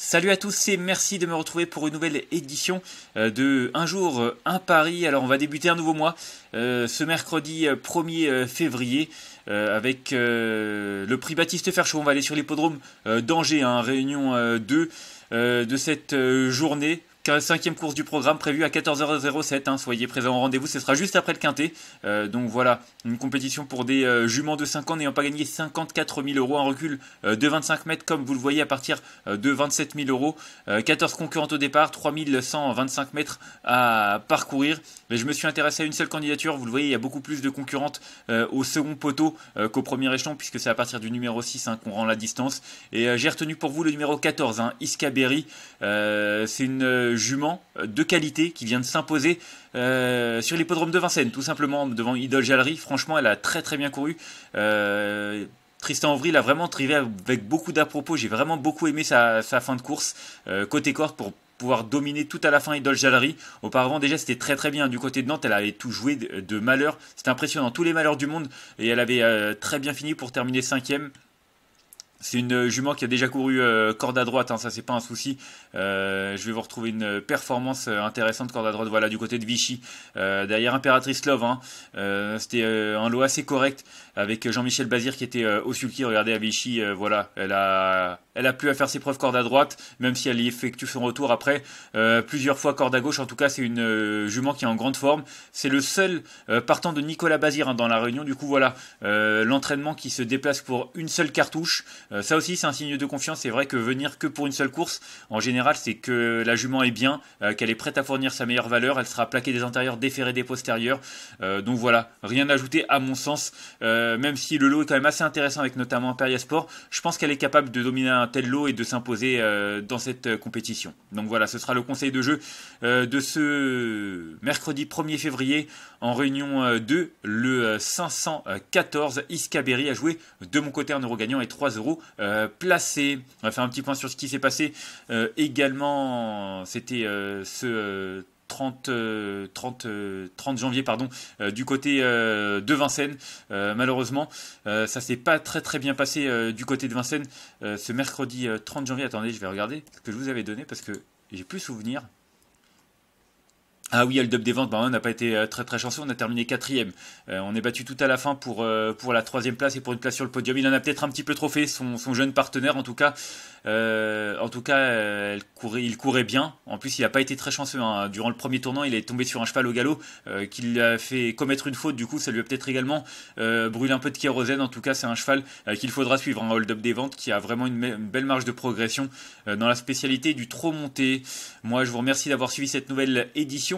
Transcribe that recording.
Salut à tous et merci de me retrouver pour une nouvelle édition euh, de Un jour, euh, un Paris. Alors on va débuter un nouveau mois euh, ce mercredi 1er février avec le prix Baptiste Ferchon. On va aller sur l'hippodrome d'Angers, hein, réunion 2 de cette journée cinquième course du programme prévue à 14h07. Hein. soyez présents au rendez-vous, ce sera juste après le quintet. Euh, donc voilà, une compétition pour des euh, juments de 5 ans n'ayant pas gagné 54 000 euros, un recul euh, de 25 mètres comme vous le voyez à partir de 27 000 euros. 14 concurrentes au départ, 3125 mètres à parcourir. Mais je me suis intéressé à une seule candidature. Vous le voyez, il y a beaucoup plus de concurrentes au second poteau qu'au premier échelon puisque c'est à partir du numéro 6 hein, qu'on rend la distance. Et j'ai retenu pour vous le numéro 14, hein, c'est une jument euh, de qualité qui vient de s'imposer euh, sur l'hippodrome de Vincennes, tout simplement devant Idole Jallery. Franchement, elle a très très bien couru. Euh, Tristan Avril a vraiment trivé avec beaucoup d'à-propos. J'ai vraiment beaucoup aimé sa, fin de course côté corde pour pouvoir dominer tout à la fin Idol Jallery. Auparavant, déjà, c'était très très bien. Du côté de Nantes, elle avait tout joué de, malheur. C'était impressionnant, tous les malheurs du monde. Et elle avait très bien fini pour terminer cinquième. C'est une euh, jument qui a déjà couru euh, corde à droite, hein, ça c'est pas un souci. Euh, je vais vous retrouver une performance intéressante corde à droite, voilà, du côté de Vichy. Euh, derrière Impératrice Love, hein. c'était un lot assez correct avec Jean-Michel Bazir qui était au sulky. Regardez à Vichy, voilà, elle a, elle a plus à faire ses preuves corde à droite, même si elle y effectue son retour après plusieurs fois corde à gauche. En tout cas, c'est une jument qui est en grande forme. C'est le seul partant de Nicolas Bazir hein, dans la réunion. Du coup, voilà, l'entraînement qui se déplace pour une seule cartouche. Euh, ça aussi, c'est un signe de confiance. C'est vrai que venir que pour une seule course, en général, c'est que la jument est bien, euh, qu'elle est prête à fournir sa meilleure valeur. Elle sera plaquée des antérieurs, déférée des postérieurs. Euh, donc voilà, rien à ajouter à mon sens. même si le lot est quand même assez intéressant avec notamment Imperia Sport, je pense qu'elle est capable de dominer un tel lot et de s'imposer dans cette compétition. Donc voilà, ce sera le conseil de jeu de ce mercredi 1er février en réunion 2, le 514 Iscaberry a joué de mon côté en euro gagnant et 3 euros euh, placé. On va faire un petit point sur ce qui s'est passé euh, également. C'était euh, ce 30, janvier pardon, du côté de Vincennes. malheureusement, ça s'est pas très très bien passé du côté de Vincennes ce mercredi 30 janvier. Attendez, je vais regarder ce que je vous avais donné parce que j'ai plus souvenir. Ah oui, le up des ventes, on n'a pas été euh, très très chanceux, on a terminé quatrième. Euh, on est battu tout à la fin pour, euh, pour la troisième place et pour une place sur le podium. Il en a peut-être un petit peu trop fait, son, jeune partenaire en tout cas. en tout cas, il courait, bien. En plus, il n'a pas été très chanceux. Hein. Durant le premier tournant, il est tombé sur un cheval au galop qui a fait commettre une faute. Du coup, ça lui a peut-être également brûlé un peu de kérosène. En tout cas, c'est un cheval qu'il faudra suivre. Un hein, hold-up des ventes qui a vraiment une, une belle marge de progression dans la spécialité du trop monté. Moi, je vous remercie d'avoir suivi cette nouvelle édition.